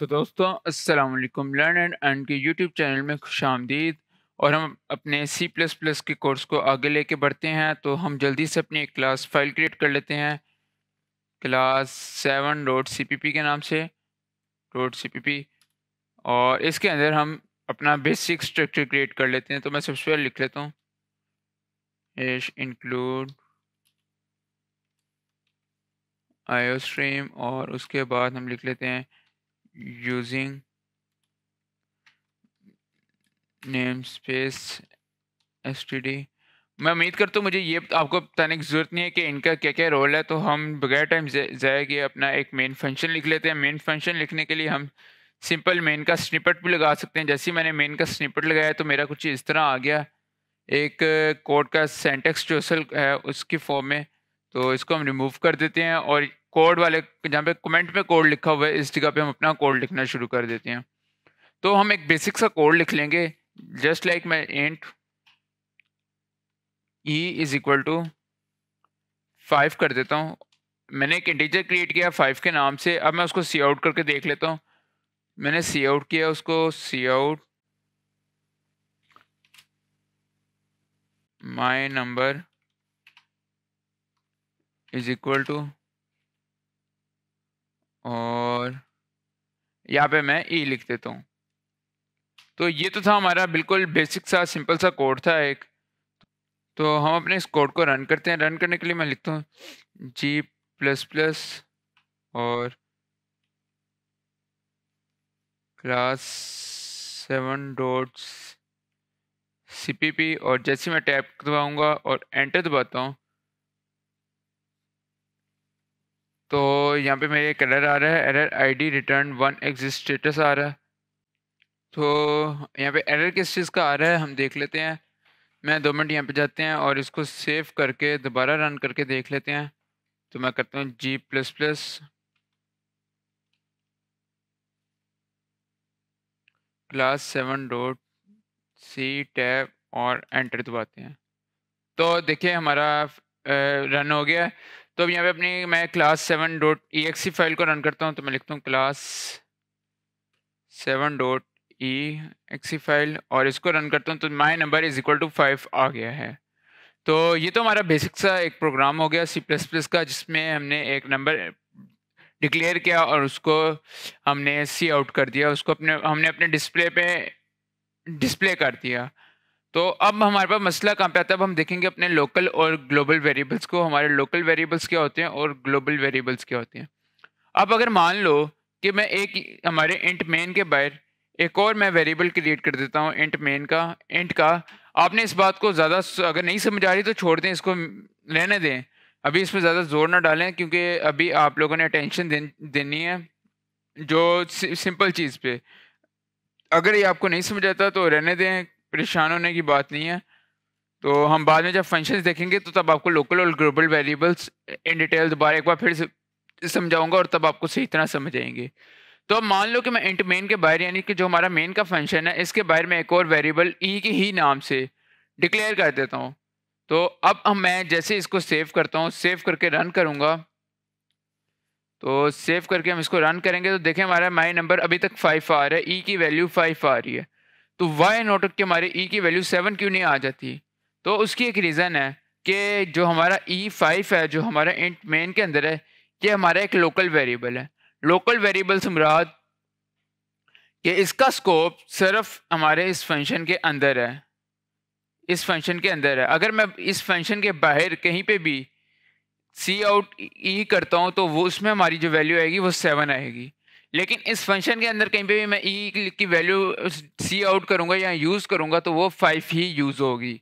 तो दोस्तों अस्सलाम वालेकुम लर्न एंड एंड के यूट्यूब चैनल में खुश आमदीद और हम अपने सी प्लस प्लस के कोर्स को आगे लेके बढ़ते हैं तो हम जल्दी से अपनी एक क्लास फाइल क्रिएट कर लेते हैं class seven dot C P P के नाम से डॉट सी पी पी और इसके अंदर हम अपना बेसिक स्ट्रक्चर क्रिएट कर लेते हैं तो मैं सबसे पहले लिख लेता हूँ एश इंक्लूड आयो स्ट्रीम और उसके बाद हम लिख लेते हैं using namespace std मैं उम्मीद करता हूँ मुझे ये आपको बताने की ज़रूरत नहीं है कि इनका क्या क्या रोल है तो हम बगैर टाइम जाए कि अपना एक मेन फंक्शन लिख लेते हैं मेन फंक्शन लिखने के लिए हम सिंपल मेन का स्निपट भी लगा सकते हैं जैसे ही मैंने मेन का स्निपट लगाया तो मेरा कुछ इस तरह आ गया एक कोड का सेंटेक्स जो असल है उसकी फॉर्म में तो इसको हम रिमूव कर देते हैं और कोड वाले जहाँ पे कमेंट में कोड लिखा हुआ है इस जगह पे हम अपना कोड लिखना शुरू कर देते हैं तो हम एक बेसिक सा कोड लिख लेंगे जस्ट लाइक मैं int e is equal to five कर देता हूँ मैंने एक इंटीजर क्रिएट किया फाइव के नाम से अब मैं उसको सी आउट करके देख लेता हूँ मैंने सी आउट किया उसको C out my number is equal to और यहाँ पे मैं ई e लिख देता हूँ तो ये तो था हमारा बिल्कुल बेसिक सा सिंपल सा कोड था एक तो हम अपने इस कोड को रन करते हैं रन करने के लिए मैं लिखता हूँ जी प्लस प्लस और class seven dot C P P और जैसे मैं टैप दबाऊँगा और एंटर दबाता हूँ तो यहाँ पे मेरे कलर आ रहा है error ID return one exist status आ रहा है तो यहाँ पे एरर किस चीज़ का आ रहा है हम देख लेते हैं मैं दो मिनट यहाँ पे जाते हैं और इसको सेव करके दोबारा रन करके देख लेते हैं तो मैं करता हूँ G plus plus class seven dot C tab और एंटर दबाते हैं तो देखिए हमारा रन हो गया तो अब यहाँ पे अपनी मैं class seven dot exe file को रन करता हूँ तो मैं लिखता हूँ class seven dot exe file और इसको रन करता हूँ तो my number is equal to five आ गया है तो ये तो हमारा बेसिक सा एक प्रोग्राम हो गया सी प्लस प्लस का जिसमें हमने एक नंबर डिक्लेयर किया और उसको हमने सी आउट कर दिया उसको अपने हमने अपने डिस्प्ले पे डिस्प्ले कर दिया तो अब हमारे पास मसला कहाँ पे आता है अब हम देखेंगे अपने लोकल और ग्लोबल वेरिएबल्स को हमारे लोकल वेरिएबल्स क्या होते हैं और ग्लोबल वेरिएबल्स क्या होते हैं अब अगर मान लो कि मैं एक हमारे इंट मेन के बाहर एक और मैं वेरिएबल क्रिएट कर देता हूँ इंट मेन का इंट का आपने इस बात को ज़्यादा अगर नहीं समझ आ रही तो छोड़ दें इसको रहने दें अभी इसमें ज़्यादा जोर ना डालें क्योंकि अभी आप लोगों ने अटेंशन दे, देनी है जो सिंपल चीज़ पे अगर ये आपको नहीं समझ आता तो रहने दें परेशान होने की बात नहीं है तो हम बाद में जब फंक्शंस देखेंगे तो तब आपको लोकल और ग्लोबल वेरिएबल्स इन डिटेल दोबारा एक बार फिर समझाऊंगा और तब आपको सही तरह समझ आएंगे तो अब मान लो कि मैं इंट मेन के बाहर यानी कि जो हमारा मेन का फंक्शन है इसके बाहर मैं एक और वेरिएबल ई e के ही नाम से डिक्लेयर कर देता हूँ तो अब हम मैं जैसे इसको सेव करता हूँ सेव करके रन करूँगा तो सेव करके हम इसको रन करेंगे तो देखें हमारा माई नंबर अभी तक फाइव आ रहा है ई e की वैल्यू फाइव आ रही है तो वाई नॉट के हमारे ई e की वैल्यू सेवन क्यों नहीं आ जाती तो उसकी एक रीज़न है कि जो हमारा ई e फाइव है जो हमारा इंट मेन के अंदर है ये हमारा एक लोकल वेरिएबल है लोकल वेरिएबल से मुराद कि इसका स्कोप सिर्फ हमारे इस फंक्शन के अंदर है इस फंक्शन के अंदर है अगर मैं इस फंक्शन के बाहर कहीं पे भी सी आउट ई करता हूँ तो वो उसमें हमारी जो वैल्यू आएगी वो सेवन आएगी लेकिन इस फंक्शन के अंदर कहीं पे भी मैं ई e की वैल्यू सी आउट करूंगा या यूज़ करूँगा तो वो फाइव ही यूज़ होगी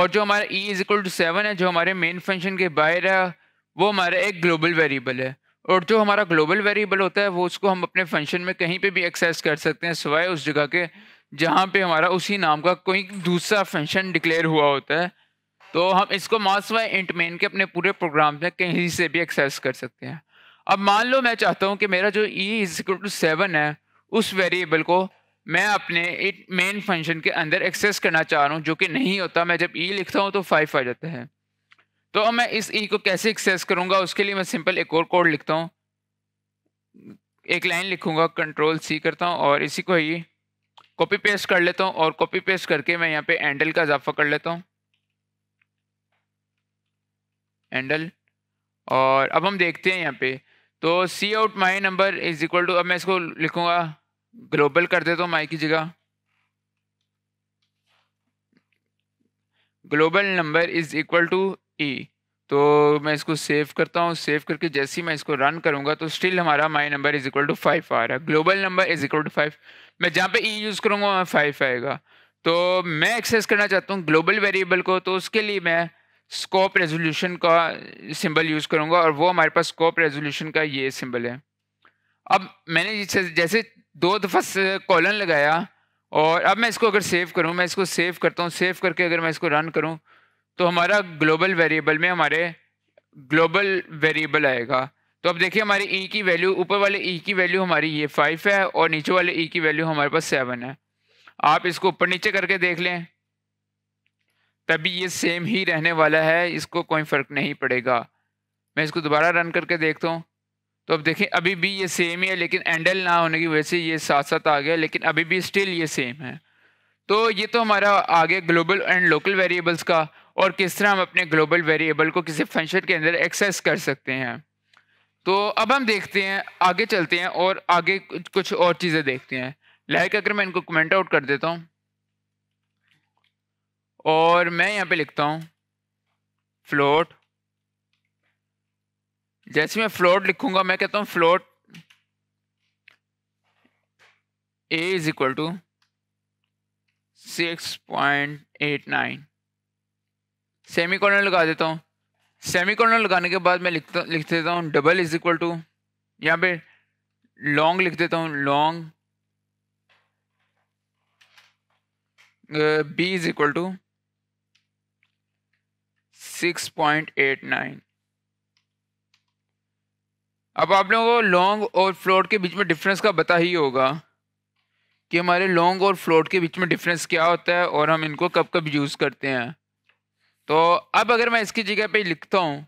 और जो हमारा E is equal to seven है जो हमारे मेन फंक्शन के बाहर है वो हमारा एक ग्लोबल वेरिएबल है और जो हमारा ग्लोबल वेरिएबल होता है वो उसको हम अपने फंक्शन में कहीं पर भी एक्सेस कर सकते हैं सिवाए उस जगह के जहाँ पे हमारा उसी नाम का कोई दूसरा फंक्शन डिक्लेयर हुआ होता है तो हम इसको मास वाई इंट मेन के अपने पूरे प्रोग्राम में कहीं से भी एक्सेस कर सकते हैं अब मान लो मैं चाहता हूँ कि मेरा जो E is equal to seven है उस वेरिएबल को मैं अपने इट मेन फंक्शन के अंदर एक्सेस करना चाह रहा हूँ जो कि नहीं होता मैं जब ई e लिखता हूँ तो फाइव आ जाता है तो अब मैं इस ई e को कैसे एक्सेस करूँगा उसके लिए मैं सिंपल एक और कोड लिखता हूँ एक लाइन लिखूँगा कंट्रोल सी करता हूँ और इसी को ही कॉपी पेस्ट कर लेता हूँ और कॉपी पेस्ट करके मैं यहाँ पर एंडल का इजाफा कर लेता हूँ एंडल और अब हम देखते हैं यहाँ पे तो C out my number is equal to अब मैं इसको लिखूंगा ग्लोबल कर देता तो हूँ माई की जगह global number is equal to E तो मैं इसको सेव करता हूँ सेव करके जैसे ही मैं इसको रन करूँगा तो स्टिल हमारा my number is equal to five आ रहा है global number is equal to five मैं जहाँ पे ई e यूज़ करूँगा वहाँ फाइव आएगा तो मैं एक्सेस करना चाहता हूँ ग्लोबल वेरिएबल को तो उसके लिए मैं स्कोप रेजोल्यूशन का सिंबल यूज़ करूँगा और वो हमारे पास स्कोप रेजोल्यूशन का ये सिंबल है अब मैंने जैसे दो दफ़ा कॉलन लगाया और अब मैं इसको अगर सेव करूँ मैं इसको सेव करता हूँ सेव करके अगर मैं इसको रन करूँ तो हमारा ग्लोबल वेरिएबल में हमारे ग्लोबल वेरिएबल आएगा तो अब देखिए हमारे ई e की वैल्यू ऊपर वाले ई e की वैल्यू हमारी ये फाइव है और नीचे वाले ई e की वैल्यू हमारे पास सेवन है आप इसको ऊपर नीचे करके देख लें तभी ये सेम ही रहने वाला है इसको कोई फ़र्क नहीं पड़ेगा मैं इसको दोबारा रन करके देखता हूँ तो अब देखें अभी भी ये सेम ही है लेकिन एंडल ना होने की वजह से ये साथ साथ आ गया लेकिन अभी भी स्टिल ये सेम है तो ये तो हमारा आ गया ग्लोबल एंड लोकल वेरिएबल्स का और किस तरह हम अपने ग्लोबल वेरिएबल को किसी फंक्शन के अंदर एक्सेस कर सकते हैं तो अब हम देखते हैं आगे चलते हैं और आगे कुछ और चीज़ें देखते हैं लाइक अगर मैं इनको कमेंट आउट कर देता हूँ और मैं यहाँ पे लिखता हूँ फ्लोट जैसे मैं फ्लोट लिखूंगा मैं कहता हूँ float A is equal to six point eight nine semicolon लगा देता हूँ सेमी कॉर्नर लगाने के बाद मैं लिखता लिख देता हूँ डबल इज इक्वल टू यहाँ पे लॉन्ग लिख देता हूँ long B is equal to 6.89 अब आप लोगों को लॉन्ग और फ्लोट के बीच में डिफरेंस का पता ही होगा कि हमारे लॉन्ग और फ्लोट के बीच में डिफरेंस क्या होता है और हम इनको कब कब यूज़ करते हैं तो अब अगर मैं इसकी जगह पे लिखता हूँ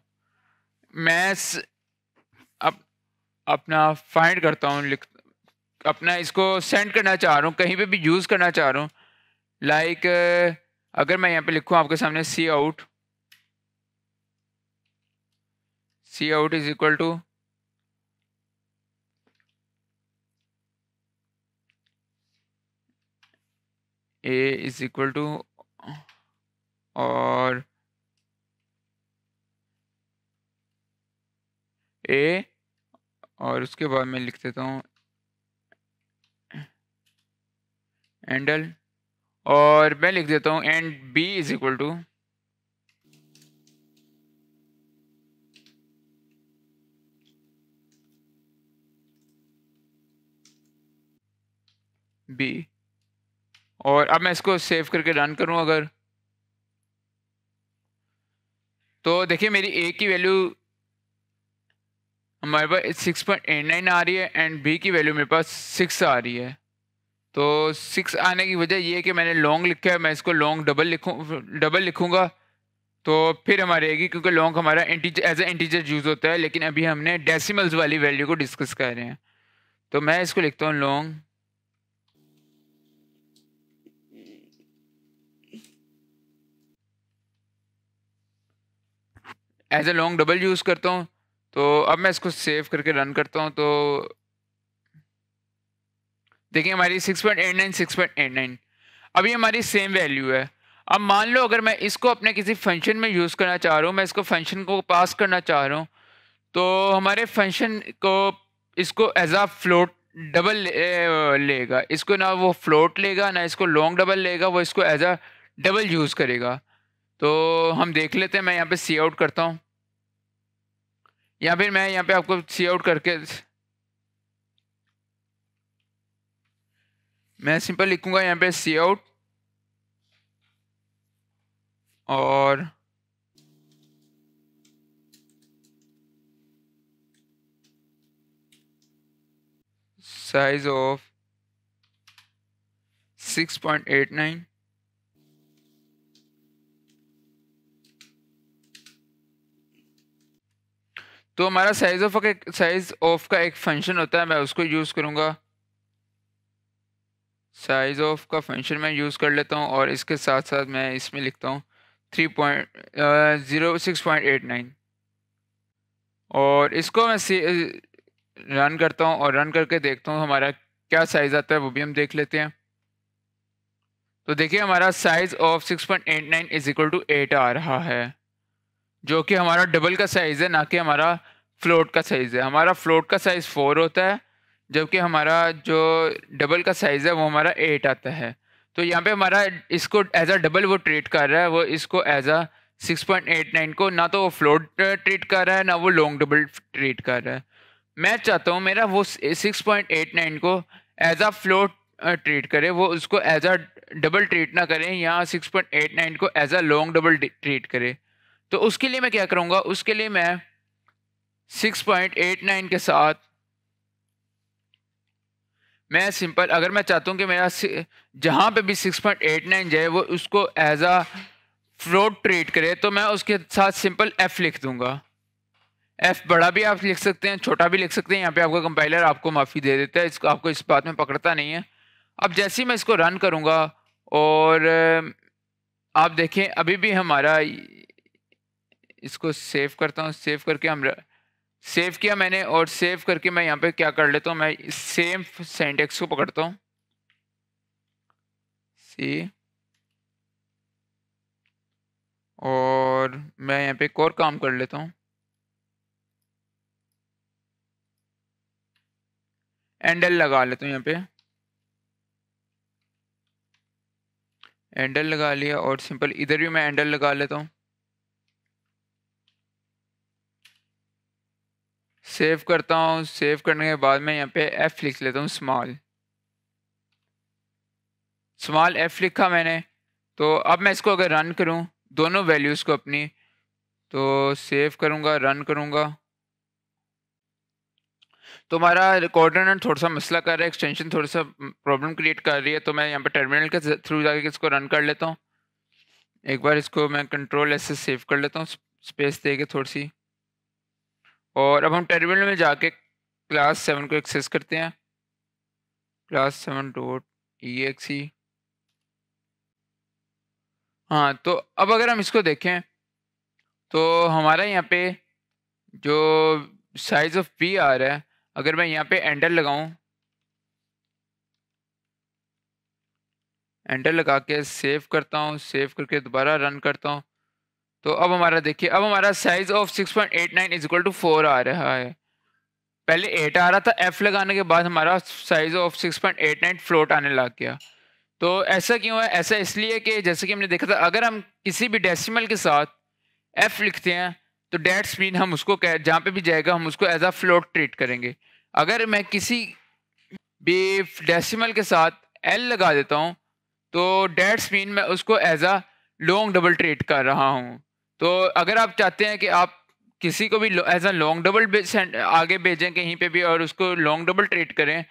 मैं अप, अपना फाइंड करता हूँ लिख अपना इसको सेंड करना चाह रहा हूँ कहीं पे भी यूज़ करना चाह रहा हूँ लाइक अगर मैं यहाँ पे लिखूँ आपके सामने C out C out is equal to A is equal to और ए और उसके बाद मैं लिख देता हूँ एंडल और मैं लिख देता हूँ and B is equal to B और अब मैं इसको सेव करके रन करूँ अगर तो देखिए मेरी ए की वैल्यू हमारे पास सिक्स पॉइंट एट नाइन आ रही है एंड बी की वैल्यू मेरे पास सिक्स आ रही है तो सिक्स आने की वजह ये है कि मैंने लॉन्ग लिखा है मैं इसको लॉन्ग डबल लिखूँ डबल लिखूँगा तो फिर हमारे आएगी क्योंकि लॉन्ग हमारा एज ए इंटीजर यूज़ होता है लेकिन अभी हमने डेसिमल्स वाली वैल्यू को डिस्कस कर रहे हैं तो मैं इसको लिखता हूँ long as a long double use करता हूँ तो अब मैं इसको सेव करके रन करता हूँ तो देखिए हमारी six six point point eight nine eight nine अभी हमारी सेम वैल्यू है अब मान लो अगर मैं इसको अपने किसी फंक्शन में यूज़ करना चाह रहा हूँ मैं इसको फंक्शन को पास करना चाह रहा हूँ तो हमारे फंक्शन को इसको एज आ फ्लोट डबल ले, लेगा इसको ना वो फ्लोट लेगा ना इसको लॉन्ग डबल लेगा वो इसको एज आ डबल यूज़ करेगा तो हम देख लेते हैं मैं यहाँ पे सी आउट करता हूँ या फिर मैं यहाँ पे आपको सी आउट करके मैं सिंपल लिखूंगा यहाँ पे सी आउट और पॉइंट एट 6.89 तो हमारा साइज ऑफ का साइज ऑफ का एक फंक्शन होता है मैं उसको यूज़ करूँगा साइज ऑफ का फंक्शन मैं यूज़ कर लेता हूँ और इसके साथ साथ मैं इसमें लिखता हूँ three point zero six point eight nine और इसको मैं रन करता हूँ और रन करके देखता हूँ हमारा क्या साइज़ आता है वो भी हम देख लेते हैं तो देखिए हमारा size of six point eight nine is equal to eight आ रहा है जो कि हमारा डबल का साइज़ है ना कि हमारा फ्लोट का साइज़ है हमारा फ्लोट का साइज़ फोर होता है जबकि हमारा जो डबल का साइज़ है वो हमारा एट आता है तो यहाँ पे हमारा इसको एज आ डबल वो ट्रीट कर रहा है वो इसको as a six point eight nine को ना तो वो फ्लोट ट्रीट कर रहा है ना वो लॉन्ग डबल ट्रीट कर रहा है मैं चाहता हूँ मेरा वो सिक्स पॉइंट एट नाइन को एज आ फ्लोट ट्रीट करे वो उसको एज आ डबल ट्रीट ना करें या सिक्स पॉइंट एट नाइन को as a long double treat करे तो उसके लिए मैं क्या करूँगा उसके लिए मैं 6.89 के साथ मैं सिंपल अगर मैं चाहता हूँ कि मेरा जहाँ पे भी 6.89 जाए वो उसको एज आ फ्रॉड ट्रीट करे तो मैं उसके साथ सिंपल एफ़ लिख दूँगा एफ़ बड़ा भी आप लिख सकते हैं छोटा भी लिख सकते हैं यहाँ पे आपका कंपाइलर आपको माफ़ी दे देता है इसको आपको इस बात में पकड़ता नहीं है अब जैसे ही मैं इसको रन करूँगा और आप देखें अभी भी हमारा इसको सेव करता हूँ सेव करके हम सेव किया मैंने और सेव करके मैं यहाँ पे क्या कर लेता हूँ मैं सेम सेंटेक्स को पकड़ता हूँ सी और मैं यहाँ पे एक और काम कर लेता हूँ एंडल लगा लेता हूँ यहाँ पे एंडल लगा लिया और सिंपल इधर भी मैं एंडल लगा लेता हूँ सेव करता हूँ सेव करने के बाद मैं यहाँ पे एफ लिख लेता हूँ स्मॉल स्मॉल एफ लिखा मैंने तो अब मैं इसको अगर रन करूँ दोनों वैल्यूज़ को अपनी तो सेव करूँगा रन करूँगा तो हमारा कोऑर्डिनेट थोड़ा सा मसला कर रहा है एक्सटेंशन थोड़ा सा प्रॉब्लम क्रिएट कर रही है तो मैं यहाँ पे टर्मिनल के थ्रू जाके इसको रन कर लेता हूँ एक बार इसको मैं कंट्रोल ऐसे सेव कर लेता हूँ स्पेस दे के थोड़ी सी और अब हम टर्मिनल में जाके क्लास सेवन को एक्सेस करते हैं class seven dot E X E हाँ तो अब अगर हम इसको देखें तो हमारा यहाँ पे जो साइज ऑफ पी आ रहा है अगर मैं यहाँ पे एंटर लगाऊं एंटर लगा के सेव करता हूँ सेव करके दोबारा रन करता हूँ तो अब हमारा देखिए अब हमारा size of 6.89 point eight nine is equal to four आ रहा है पहले एट आ रहा था एफ लगाने के बाद हमारा size of 6.89 point eight nine float आने लग गया तो ऐसा क्यों है ऐसा इसलिए कि जैसे कि हमने देखा था अगर हम किसी भी डेसिमल के साथ एफ लिखते हैं तो डेट्स मीन हम उसको कह जहाँ पे भी जाएगा हम उसको एज आ फ्लोट ट्रीट करेंगे अगर मैं किसी भी डेसिमल के साथ एल लगा देता हूँ तो डेट्स मीन मैं उसको as a long double treat कर रहा हूँ तो अगर आप चाहते हैं कि आप किसी को भी एज अ लॉन्ग डबल आगे भेजें कहीं पे भी और उसको लॉन्ग डबल ट्रेड करें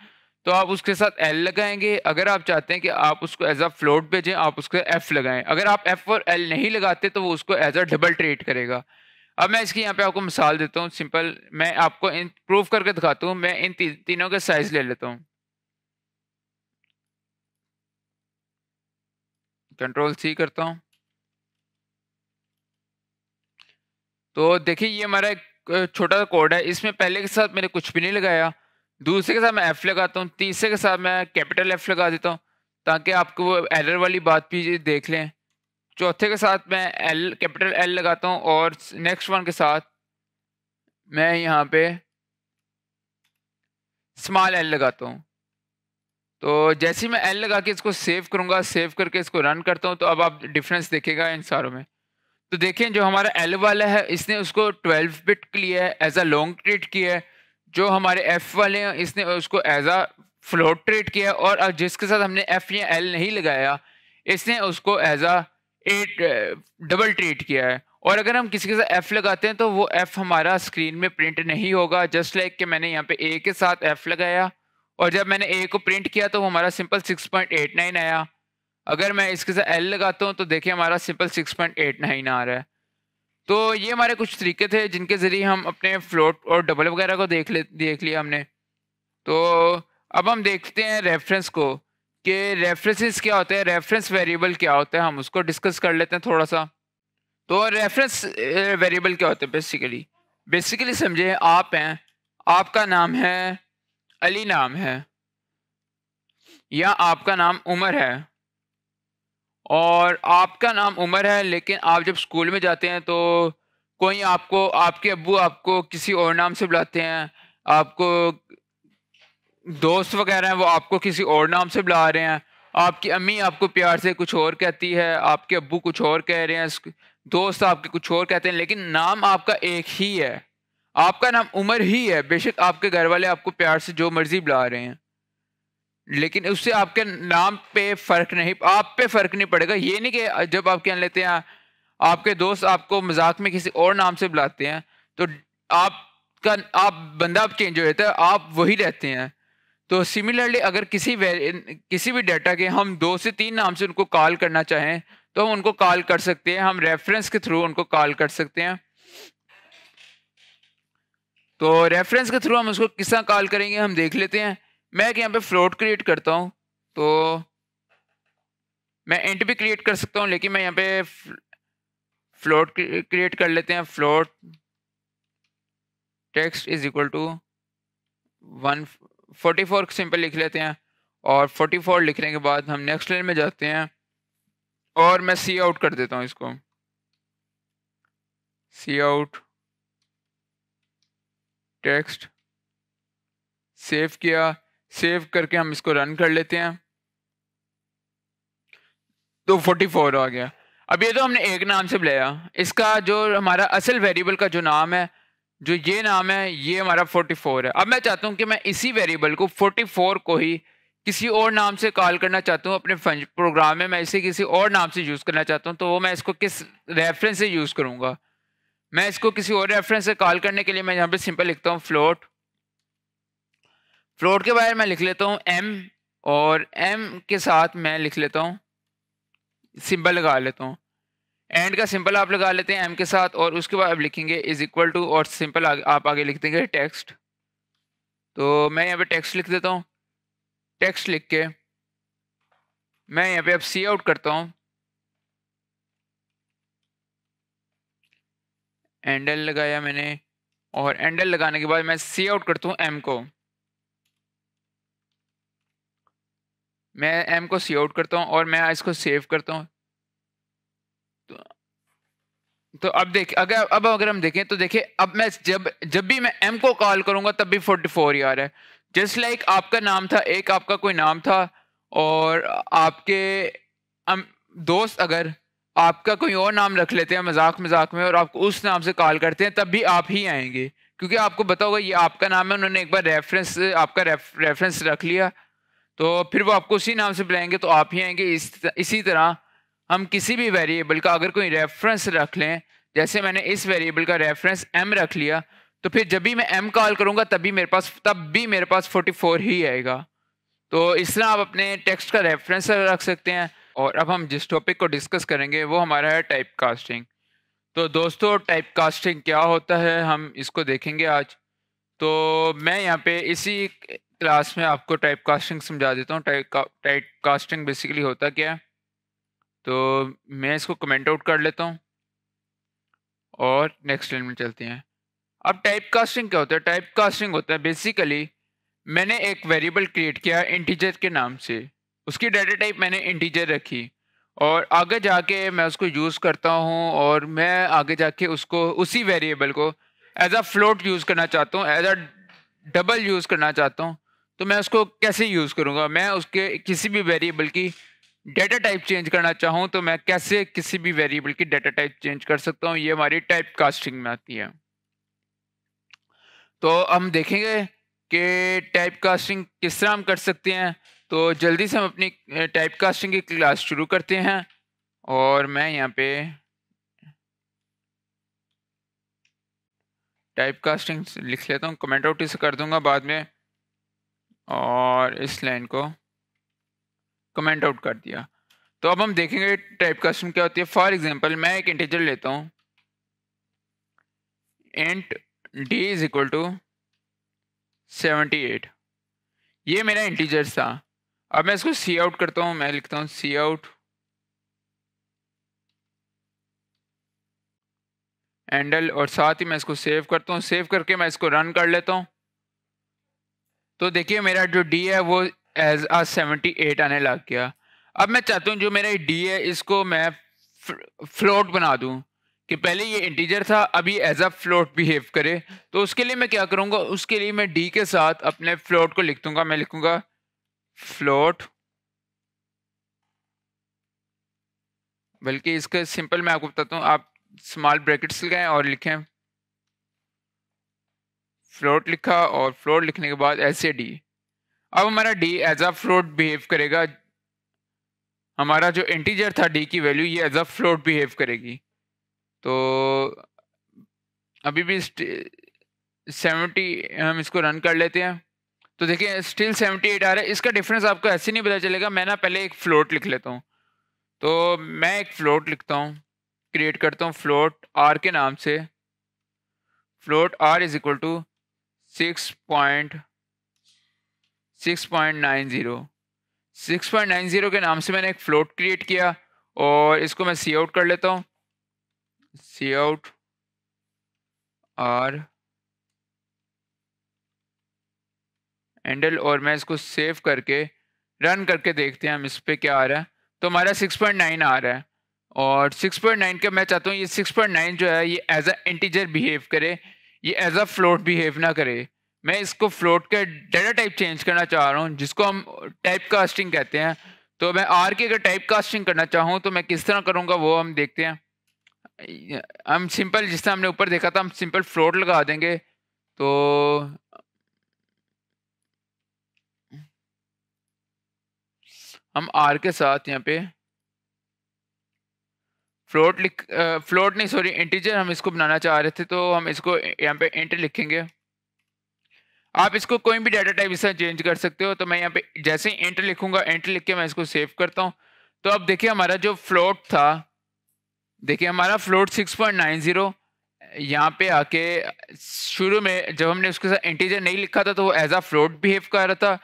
तो आप उसके साथ एल लगाएंगे अगर आप चाहते हैं कि आप उसको एज अ फ्लोट भेजें आप उसको एफ लगाएं अगर आप एफ और एल नहीं लगाते तो वो उसको एज अ डबल ट्रेड करेगा अब मैं इसकी यहाँ पे आपको मिसाल देता हूँ सिंपल मैं आपको प्रूफ करके दिखाता हूँ मैं इन ती, तीनों के साइज ले लेता हूँ कंट्रोल सी करता हूँ तो देखिए ये हमारा एक छोटा सा कोड है इसमें पहले के साथ मैंने कुछ भी नहीं लगाया दूसरे के साथ मैं एफ़ लगाता हूँ तीसरे के साथ मैं कैपिटल एफ़ लगा देता हूँ ताकि आपको वो एरर वाली बात भी देख लें चौथे के साथ मैं एल कैपिटल एल लगाता हूँ और नेक्स्ट वन के साथ मैं यहाँ पे स्मॉल एल लगाता हूँ तो जैसे ही मैं एल लगा के इसको सेव करूँगा सेव करके इसको रन करता हूँ तो अब आप डिफरेंस देखेगा इन सारों में तो देखें जो हमारा एल वाला है इसने उसको ट्वेल्व बिट लिया है एज अ लॉन्ग ट्रेड किया है जो हमारे एफ वाले हैं इसने उसको एज अ फ्लोट ट्रेड किया है और जिसके साथ हमने एफ या एल नहीं लगाया इसने उसको as a at double trade किया है और अगर हम किसी के साथ एफ़ लगाते हैं तो वो एफ़ हमारा स्क्रीन में प्रिंट नहीं होगा जस्ट लाइक कि मैंने यहाँ पे ए के साथ एफ़ लगाया और जब मैंने ए को प्रिंट किया तो वो हमारा सिंपल 6.89 आया अगर मैं इसके साथ एल लगाता हूँ तो देखिए हमारा simple six point eight nine आ रहा है तो ये हमारे कुछ तरीके थे जिनके ज़रिए हम अपने फ्लोट और डबल वगैरह को देख ले देख लिया हमने तो अब हम देखते हैं रेफरेंस को कि रेफरेंसेस क्या होते हैं रेफरेंस वेरिएबल क्या होता है हम उसको डिस्कस कर लेते हैं थोड़ा सा तो रेफरेंस वेरिएबल क्या होता है बेसिकली बेसिकली समझे आप हैं आपका नाम है अली नाम है या आपका नाम उमर है और आपका नाम उमर है लेकिन आप जब स्कूल में जाते हैं तो कोई आपको आपके अबू आपको किसी और नाम से बुलाते हैं आपको दोस्त वगैरह हैं वो आपको किसी और नाम से बुला रहे हैं आपकी अम्मी आपको प्यार से कुछ और कहती है आपके अबू कुछ और कह रहे हैं दोस्त आपके कुछ और कहते हैं लेकिन नाम आपका एक ही है आपका नाम उमर ही है बेशक आपके घर वाले आपको प्यार से जो मर्जी बुला रहे हैं लेकिन उससे आपके नाम पे फर्क नहीं आप पे फर्क नहीं पड़ेगा ये नहीं कि जब आप क्या लेते हैं आपके दोस्त आपको मजाक में किसी और नाम से बुलाते हैं तो आपका आप बंदा आप चेंज हो जाता है आप वही रहते हैं तो सिमिलरली अगर किसी किसी भी डाटा के हम दो से तीन नाम से उनको कॉल करना चाहें तो हम उनको कॉल कर सकते हैं हम रेफरेंस के थ्रू उनको कॉल कर सकते हैं तो रेफरेंस के थ्रू हम उसको किस तरह कॉल करेंगे हम देख लेते हैं मैं यहाँ पे फ्लोट क्रिएट करता हूँ तो मैं इंट भी क्रिएट कर सकता हूँ लेकिन मैं यहाँ पे फ्लोट क्रिएट कर लेते हैं float text is equal to one forty four simple लिख लेते हैं और फोर्टी फोर लिखने के बाद हम नेक्स्ट लाइन में जाते हैं और मैं सी आउट कर देता हूँ इसको सी आउट टेक्स्ट सेव किया सेव करके हम इसको रन कर लेते हैं तो 44 आ गया अब ये तो हमने एक नाम से बुलाया इसका जो हमारा असल वेरिएबल का जो नाम है जो ये नाम है ये हमारा 44 है अब मैं चाहता हूँ कि मैं इसी वेरिएबल को 44 को ही किसी और नाम से कॉल करना चाहता हूँ अपने प्रोग्राम में मैं इसे किसी और नाम से यूज़ करना चाहता हूँ तो वो मैं इसको किस रेफरेंस से यूज़ करूँगा मैं इसको किसी और रेफरेंस से कॉल करने के लिए मैं यहाँ पे सिंपल लिखता हूँ फ्लोट फ्लोट के बाहर मैं लिख लेता हूँ एम और एम के साथ मैं लिख लेता हूँ सिंबल लगा लेता हूँ एंड का सिंपल आप लगा लेते हैं एम के साथ और उसके बाद आप लिखेंगे इज इक्वल टू और सिंपल आप आगे लिख देंगे टेक्स्ट तो मैं यहाँ पे टेक्स्ट लिख देता हूँ टेक्स्ट लिख के मैं यहाँ पे अब सी आउट करता हूँ एंडल लगाया मैंने और एंडल लगाने के बाद मैं सी आउट करता हूँ एम को मैं एम को सी आउट करता हूँ और मैं इसको सेव करता हूँ तो, तो अब देख अगर अब अगर हम देखें तो देखें अब मैं जब जब भी मैं एम को कॉल करूंगा तब भी फोर्टी फोर ही आ रहा है जस्ट लाइक like आपका नाम था एक आपका कोई नाम था और आपके दोस्त अगर आपका कोई और नाम रख लेते हैं मजाक मजाक में और आपको उस नाम से कॉल करते हैं तब भी आप ही आएंगे क्योंकि आपको बताओगे ये आपका नाम है उन्होंने एक बार रेफरेंस आपका रेफ, रेफरेंस रख लिया तो फिर वो आपको उसी नाम से बुलाएंगे तो आप ही आएंगे इस, इसी तरह हम किसी भी वेरिएबल का अगर कोई रेफरेंस रख लें जैसे मैंने इस वेरिएबल का रेफरेंस एम रख लिया तो फिर जब भी मैं एम कॉल करूँगा तभी मेरे पास तब भी मेरे पास फोर ही आएगा तो इस तरह आप अपने टेक्स्ट का रेफरेंस रख सकते हैं और अब हम जिस टॉपिक को डिस्कस करेंगे वो हमारा है टाइप कास्टिंग तो दोस्तों टाइप कास्टिंग क्या होता है हम इसको देखेंगे आज तो मैं यहाँ पे इसी क्लास में आपको टाइप कास्टिंग समझा देता हूँ टाइप कास्टिंग बेसिकली होता क्या है तो मैं इसको कमेंट आउट कर लेता हूँ और नेक्स्ट लाइन में चलते हैं अब टाइप कास्टिंग क्या होता है टाइप कास्टिंग होता है बेसिकली मैंने एक वेरिएबल क्रिएट किया इंटीजर के नाम से उसकी डाटा टाइप मैंने इंटीजर रखी और आगे जाके मैं उसको यूज़ करता हूँ और मैं आगे जाके उसको उसी वेरिएबल को एज अ फ्लोट यूज़ करना चाहता हूँ एज अ डबल यूज़ करना चाहता हूँ तो मैं उसको कैसे यूज़ करूंगा मैं उसके किसी भी वेरिएबल की डेटा टाइप चेंज करना चाहूँ तो मैं कैसे किसी भी वेरिएबल की डेटा टाइप चेंज कर सकता हूँ ये हमारी टाइप कास्टिंग में आती है तो हम देखेंगे कि टाइप कास्टिंग किस तरह हम कर सकते हैं तो जल्दी से हम अपनी टाइप कास्टिंग की क्लास शुरू करते हैं और मैं यहाँ पे टाइप कास्टिंग लिख लेता हूँ कमेंट आउट इसे कर दूंगा बाद में और इस लाइन को कमेंट आउट कर दिया तो अब हम देखेंगे टाइप कस्टम क्या होती है फॉर एग्जाम्पल मैं एक इंटीजर लेता हूँ int D is equal to seventy eight ये मेरा इंटीजर था अब मैं इसको सी आउट करता हूँ मैं लिखता हूँ सी आउट एंडल और साथ ही मैं इसको सेव करता हूँ सेव करके मैं इसको रन कर लेता हूँ तो देखिए मेरा जो डी है वो एज आ सेवेंटी एट आने लग गया अब मैं चाहता हूँ जो मेरा डी है इसको मैं फ्लोट बना दूँ कि पहले ये इंटीजर था अभी एज अ फ्लोट बिहेव करे तो उसके लिए मैं क्या करूँगा उसके लिए मैं डी के साथ अपने फ्लोट को लिख दूंगा मैं लिखूँगा फ्लोट बल्कि इसका सिंपल मैं आपको बताता हूँ आप स्मॉल ब्रैकेट्स लगाएं और लिखें फ्लोट लिखा और फ्लोट लिखने के बाद ऐसे डी अब हमारा D as a float behave करेगा हमारा जो इंटीजर था डी की वैल्यू ये एज अ फ्लोट बिहेव करेगी तो अभी भी सेवेंटी हम इसको रन कर लेते हैं तो देखिए स्टिल सेवेंटी एट आ रहा है इसका डिफरेंस आपको ऐसे नहीं पता चलेगा मैं ना पहले एक फ्लोट लिख लेता हूँ तो मैं एक फ्लोट लिखता हूँ क्रिएट करता हूँ फ्लोट आर के नाम से float R is equal to six point six point nine zero six point nine zero के नाम से मैंने एक फ्लोट क्रिएट किया और इसको मैं सी आउट कर लेता हूँ सी आउट आर एंडल और मैं इसको सेव करके रन करके देखते हैं हम इस पर क्या आ रहा है तो हमारा सिक्स पॉइंट नाइन आ रहा है और सिक्स पॉइंट नाइन का मैं चाहता हूँ ये सिक्स पॉइंट नाइन जो है ये एज अ इंटीजर बिहेव करे ये एज अ फ्लोट बिहेव ना करे मैं इसको फ्लोट का डेटा टाइप चेंज करना चाह रहा हूँ जिसको हम टाइप कास्टिंग कहते हैं तो मैं आर के अगर टाइप कास्टिंग करना चाहूँ तो मैं किस तरह करूँगा वो हम देखते हैं हम सिंपल जिस तरह हमने ऊपर देखा था हम सिंपल फ्लोट लगा देंगे तो हम आर के साथ यहाँ पे फ्लोट लिख फ्लोट नहीं सॉरी इंटीजर हम इसको बनाना चाह रहे थे तो हम इसको यहाँ पे इंटर लिखेंगे आप इसको कोई भी डाटा टाइप इसका चेंज कर सकते हो तो मैं यहाँ पे जैसे ही इंट लिखूंगा इंट लिख के मैं इसको सेव करता हूँ तो अब देखिए हमारा जो फ्लोट था देखिए हमारा फ्लोट 6.90 पॉइंट नाइन जीरो यहाँ पे आके शुरू में जब हमने उसके साथ इंटीजर नहीं लिखा था तो वो एज आ फ्लोट बिहेव कर रहा था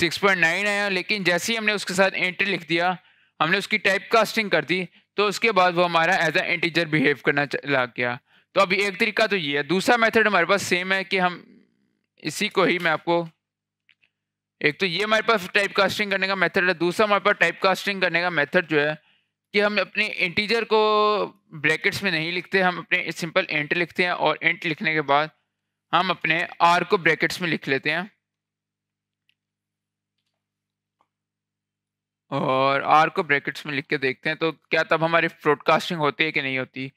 6.9 आया लेकिन जैसे ही हमने उसके साथ इंट लिख दिया हमने उसकी टाइप कास्टिंग कर दी तो उसके बाद वो हमारा एज ए इंटीजर बिहेव करना लग गया तो अभी एक तरीका तो ये है दूसरा मेथड हमारे पास सेम है कि हम इसी को ही मैं आपको एक तो ये हमारे पास टाइप कास्टिंग करने का मेथड है दूसरा हमारे पास टाइप कास्टिंग करने का मेथड जो है कि हम अपने इंटीजर को ब्रैकेट्स में नहीं लिखते हम अपने सिंपल इंट लिखते हैं और इंट लिखने के बाद हम अपने आर को ब्रैकेट्स में लिख लेते हैं और आर को ब्रैकेट्स में लिख के देखते हैं तो क्या तब हमारी ब्रॉडकास्टिंग होती है कि नहीं होती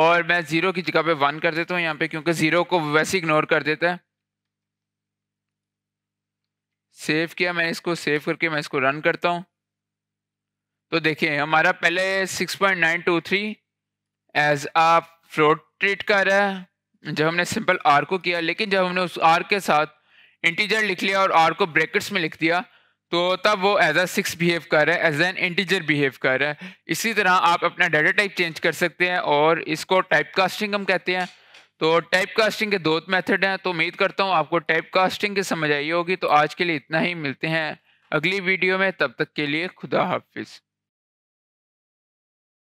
और मैं ज़ीरो की जगह पे वन कर देता हूँ यहाँ पे क्योंकि ज़ीरो को वैसे इग्नोर कर देता है सेव किया मैं इसको सेव करके मैं इसको रन करता हूँ तो देखिए हमारा पहले 6.923 एज आ फ्लोट ट्रीट कर रहा है जब हमने सिंपल आर को किया लेकिन जब हमने उस आर के साथ इंटीजर लिख लिया और आर को ब्रैकेट्स में लिख दिया तो तब वो एज अ सिक्स बिहेव कर रहा है एज एन इंटीजर बिहेव कर रहा है इसी तरह आप अपना डाटा टाइप चेंज कर सकते हैं और इसको टाइप कास्टिंग हम कहते हैं तो टाइप कास्टिंग के दो मेथड हैं तो उम्मीद करता हूँ आपको टाइप कास्टिंग की समझ आई होगी तो आज के लिए इतना ही मिलते हैं अगली वीडियो में तब तक के लिए खुदा हाफिज़